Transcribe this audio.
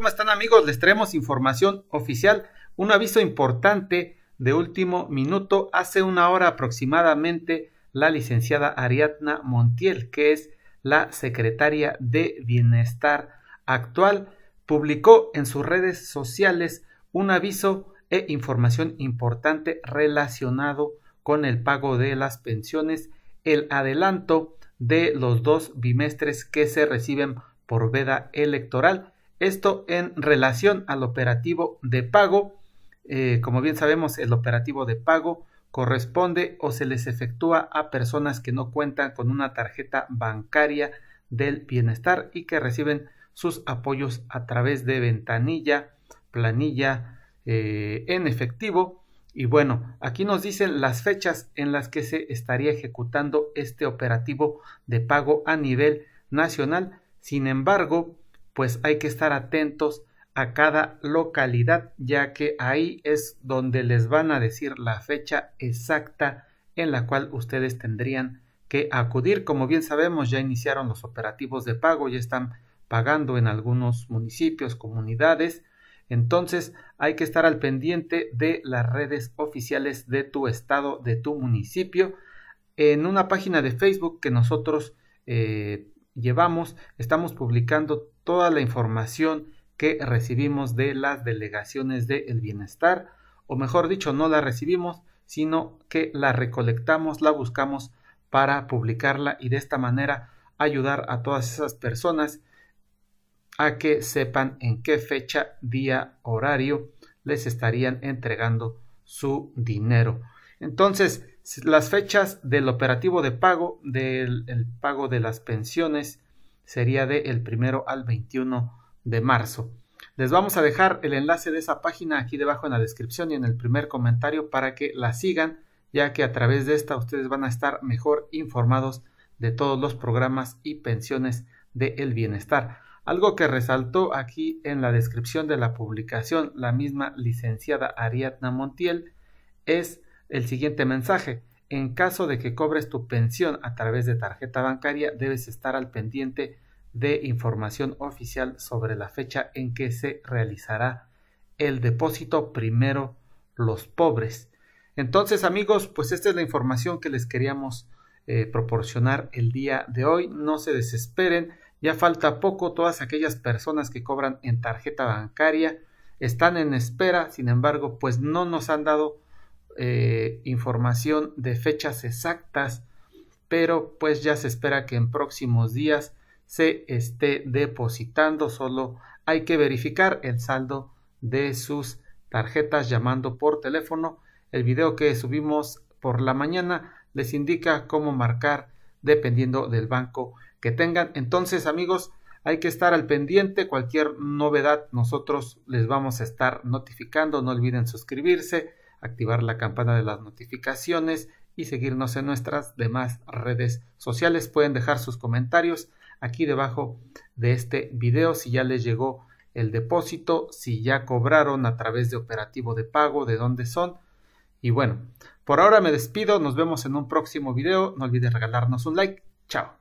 ¿Cómo están amigos? Les traemos información oficial, un aviso importante de último minuto. Hace una hora aproximadamente la licenciada Ariadna Montiel, que es la secretaria de Bienestar actual, publicó en sus redes sociales un aviso e información importante relacionado con el pago de las pensiones, el adelanto de los dos bimestres que se reciben por veda electoral esto en relación al operativo de pago. Eh, como bien sabemos, el operativo de pago corresponde o se les efectúa a personas que no cuentan con una tarjeta bancaria del bienestar y que reciben sus apoyos a través de ventanilla, planilla eh, en efectivo. Y bueno, aquí nos dicen las fechas en las que se estaría ejecutando este operativo de pago a nivel nacional. Sin embargo, pues hay que estar atentos a cada localidad, ya que ahí es donde les van a decir la fecha exacta en la cual ustedes tendrían que acudir. Como bien sabemos, ya iniciaron los operativos de pago, ya están pagando en algunos municipios, comunidades. Entonces hay que estar al pendiente de las redes oficiales de tu estado, de tu municipio. En una página de Facebook que nosotros eh, llevamos, estamos publicando toda la información que recibimos de las delegaciones del bienestar, o mejor dicho, no la recibimos, sino que la recolectamos, la buscamos para publicarla y de esta manera ayudar a todas esas personas a que sepan en qué fecha, día, horario les estarían entregando su dinero. Entonces, las fechas del operativo de pago, del pago de las pensiones, sería de el primero al 21 de marzo. Les vamos a dejar el enlace de esa página aquí debajo en la descripción y en el primer comentario para que la sigan, ya que a través de esta ustedes van a estar mejor informados de todos los programas y pensiones del bienestar. Algo que resaltó aquí en la descripción de la publicación la misma licenciada Ariadna Montiel es el siguiente mensaje. En caso de que cobres tu pensión a través de tarjeta bancaria, debes estar al pendiente de información oficial sobre la fecha en que se realizará el depósito primero los pobres. Entonces amigos, pues esta es la información que les queríamos eh, proporcionar el día de hoy. No se desesperen, ya falta poco. Todas aquellas personas que cobran en tarjeta bancaria están en espera, sin embargo, pues no nos han dado eh, información de fechas exactas, pero pues ya se espera que en próximos días se esté depositando. Solo hay que verificar el saldo de sus tarjetas llamando por teléfono. El video que subimos por la mañana les indica cómo marcar dependiendo del banco que tengan. Entonces, amigos, hay que estar al pendiente. Cualquier novedad nosotros les vamos a estar notificando. No olviden suscribirse, activar la campana de las notificaciones y seguirnos en nuestras demás redes sociales. Pueden dejar sus comentarios aquí debajo de este video si ya les llegó el depósito, si ya cobraron a través de operativo de pago, de dónde son. Y bueno, por ahora me despido, nos vemos en un próximo video, no olvides regalarnos un like, chao.